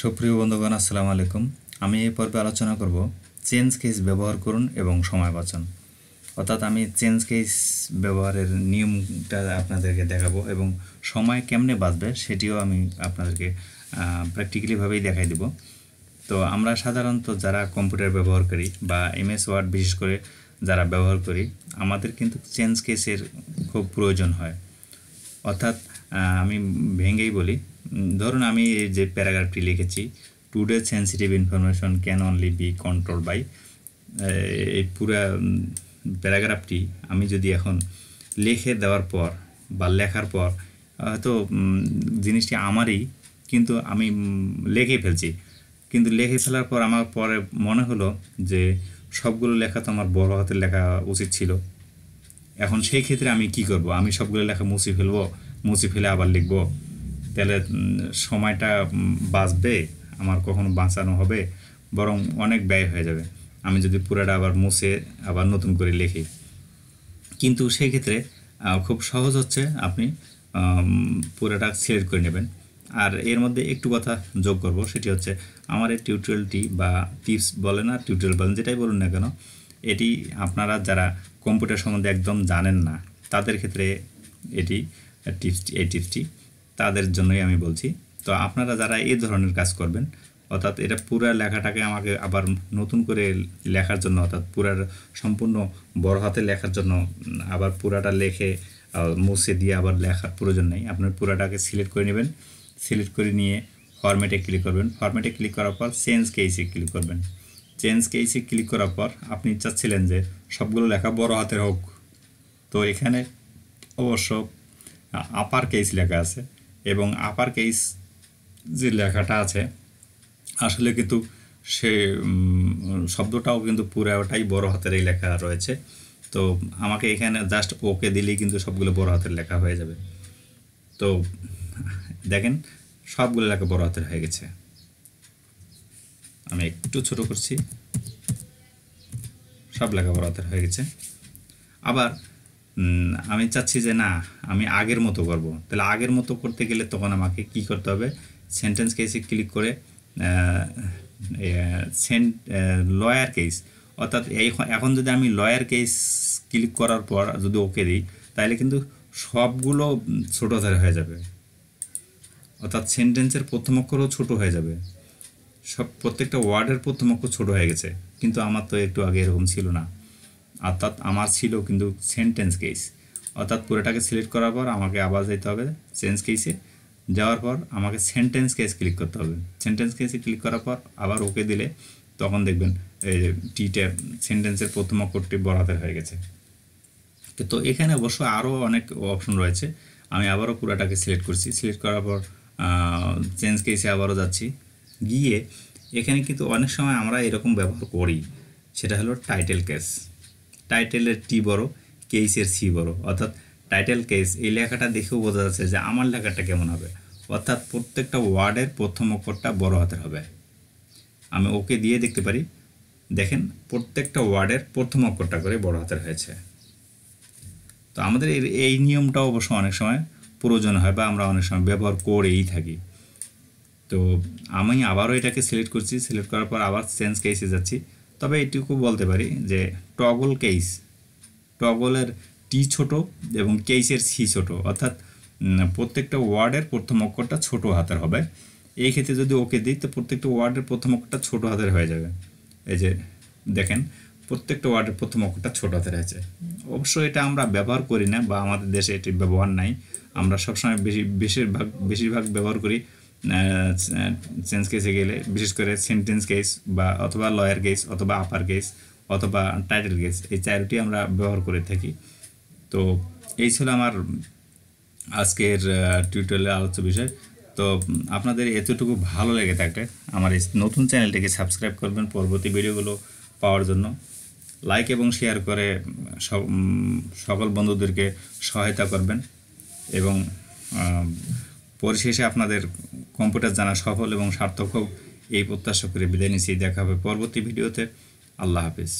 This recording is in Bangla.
সুপ্রিয় বন্ধুগণ আসসালামু আলাইকুম আমি এই পর্বে আলোচনা করব চেঞ্জ কেস ব্যবহার করুন এবং সময় বাঁচান অর্থাৎ আমি চেঞ্জ কেস ব্যবহারের নিয়মটা আপনাদেরকে দেখাবো এবং সময় কেমনে বাঁচবে সেটিও আমি আপনাদেরকে প্র্যাকটিক্যালিভাবেই দেখাই দেব তো আমরা সাধারণত যারা কম্পিউটার ব্যবহার করি বা এমএস ওয়ার্ড বিশেষ করে যারা ব্যবহার করি আমাদের কিন্তু চেঞ্জ কেসের খুব প্রয়োজন হয় অর্থাৎ আমি ভেঙেই বলি ধরুন আমি এই যে প্যারাগ্রাফটি লিখেছি today sensitive information can only be control by এই পুরা প্যারাগ্রাফটি আমি যদি এখন লিখে দেওয়ার পর বা লেখার পর হয়তো জিনিসটি আমারই কিন্তু আমি লেখে ফেলছি কিন্তু লেখে ফেলার পর আমার পরে মনে হলো যে সবগুলো লেখা তো আমার বড় হাতের লেখা উচিত ছিল এখন সেই ক্ষেত্রে আমি কি করব আমি সবগুলো লেখা মুছে ফেলবো মুছে ফেলে আবার লিখবো তাহলে সময়টা বাঁচবে আমার কখনো বাঁচানো হবে বরং অনেক ব্যয় হয়ে যাবে আমি যদি পুরাটা আবার মুছে আবার নতুন করে লিখি কিন্তু সেই ক্ষেত্রে খুব সহজ হচ্ছে আপনি পুরাটা সিলেক্ট করে নেবেন আর এর মধ্যে একটু কথা যোগ করব সেটি হচ্ছে আমার এই টিউটোরিয়ালটি বা টিপস বলে না টিউটোরিয়াল বলেন যেটাই বলুন না কেন এটি আপনারা যারা কম্পিউটার সম্বন্ধে একদম জানেন না তাদের ক্ষেত্রে এটি টিপসটি এই টিপসটি তাদের জন্যই আমি বলছি তো আপনারা যারা এই ধরনের কাজ করবেন অর্থাৎ এটা পুরা লেখাটাকে আমাকে আবার নতুন করে লেখার জন্য অর্থাৎ পুরার সম্পূর্ণ বড় হাতে লেখার জন্য আবার পুরাটা লেখে মুছে দিয়ে আবার লেখার প্রয়োজন নেই আপনার পুরাটাকে সিলেক্ট করে নেবেন সিলেক্ট করে নিয়ে ফরম্যাটে ক্লিক করবেন ফরম্যাটে ক্লিক করার পর চেঞ্জ কেইসে ক্লিক করবেন চেঞ্জ কেইসে ক্লিক করার পর আপনি চাচ্ছিলেন যে সবগুলো লেখা বড় হাতের হোক তো এখানে অবশ্য আপার কেস লেখা আছে এবং আপার কেস যে লেখাটা আছে আসলে কিন্তু সে শব্দটাও কিন্তু পুরোটাই বড় হাতেরই লেখা রয়েছে তো আমাকে এখানে জাস্ট ওকে দিলেই কিন্তু সবগুলো বড় হাতের লেখা হয়ে যাবে তো দেখেন সবগুলো লেখা বড় হাতের হয়ে গেছে আমি একটু ছোট করছি সব লেখা বড় হাতের হয়ে গেছে আবার আমি চাচ্ছি যে না আমি আগের মতো করব তাহলে আগের মতো করতে গেলে তখন আমাকে কি করতে হবে সেন্টেন্স কেসে ক্লিক করে সেন্ট লয়ার কেস অর্থাৎ এখন যদি আমি লয়ার কেস ক্লিক করার পর যদি ওকে দিই তাহলে কিন্তু সবগুলো ছোটো ধারে হয়ে যাবে অর্থাৎ সেন্টেন্সের প্রথম অক্ষরও ছোটো হয়ে যাবে সব প্রত্যেকটা ওয়ার্ডের প্রথম অক্ষর ছোটো হয়ে গেছে কিন্তু আমার তো একটু আগে এরকম ছিল না অর্থাৎ আমার ছিল কিন্তু সেন্টেন্স কেস অর্থাৎ পুরোটাকে সিলেক্ট করার পর আমাকে আবার যেতে হবে চেঞ্জ কেসে যাওয়ার পর আমাকে সেন্টেন্স কেস ক্লিক করতে হবে সেন্টেন্স কেসে ক্লিক করার পর আবার ওকে দিলে তখন দেখবেন এই টিটা সেন্টেন্সের প্রথম অক্ষরটি বরাতের হয়ে গেছে তো এখানে অবশ্য আরও অনেক অপশন রয়েছে আমি আবারও পুরাটাকে সিলেক্ট করছি সিলেক্ট করার পর চেঞ্জ কেসে আবারও যাচ্ছি গিয়ে এখানে কিন্তু অনেক সময় আমরা এরকম ব্যবহার করি সেটা হলো টাইটেল কেস টাইটেলের টি বড় কেসের সি বড় অর্থাৎ টাইটেল কেস এই লেখাটা দেখেও বোঝা যাচ্ছে যে আমার লেখাটা কেমন হবে অর্থাৎ প্রত্যেকটা ওয়ার্ডের প্রথম অক্ষরটা বড় হাতের হবে আমি ওকে দিয়ে দেখতে পারি দেখেন প্রত্যেকটা ওয়ার্ডের প্রথম অক্ষরটা করে বড় হাতের হয়েছে তো আমাদের এই নিয়মটা অবশ্য অনেক সময় প্রয়োজন হয় বা আমরা অনেক সময় ব্যবহার করেই থাকি তো আমি আবারও এটাকে সিলেক্ট করছি সিলেক্ট করার পর আবার চেঞ্জ কেসে যাচ্ছি তবে এটুকু বলতে পারি যে টগল কেস টগলের টি ছোট এবং কেসের সি ছোট অর্থাৎ প্রত্যেকটা ওয়ার্ডের প্রথম অক্ষরটা ছোট হাতের হবে এই ক্ষেত্রে যদি ওকে দিই তো প্রত্যেকটা ওয়ার্ডের প্রথম অক্ষরটা ছোট হাতের হয়ে যাবে এই যে দেখেন প্রত্যেকটা ওয়ার্ডের প্রথম অক্ষরটা ছোট হাতের আছে অবশ্য এটা আমরা ব্যবহার করি না বা আমাদের দেশে এটির ব্যবহার নাই আমরা সবসময় বেশি বেশিরভাগ বেশিরভাগ ব্যবহার করি চেঞ্জ কেসে গেলে বিশেষ করে সেন্টেন্স কেস বা অথবা লয়ার কেস অথবা আপার কেস অথবা টাইটেল কেস এই চারটি আমরা ব্যবহার করে থাকি তো এই ছিল আমার আজকের টিউটোরিয়ালের আলোচ্য বিষয় তো আপনাদের এতটুকু ভালো লেগে থাকে আমার এই নতুন চ্যানেলটিকে সাবস্ক্রাইব করবেন পরবর্তী ভিডিওগুলো পাওয়ার জন্য লাইক এবং শেয়ার করে সকল বন্ধুদেরকে সহায়তা করবেন এবং পরিশেষে আপনাদের কম্পিউটার জানা সফল এবং সার্থক হোক এই প্রত্যাশা করে বিদায় নিচ্ছি দেখা হবে পরবর্তী ভিডিওতে আল্লাহ হাফিজ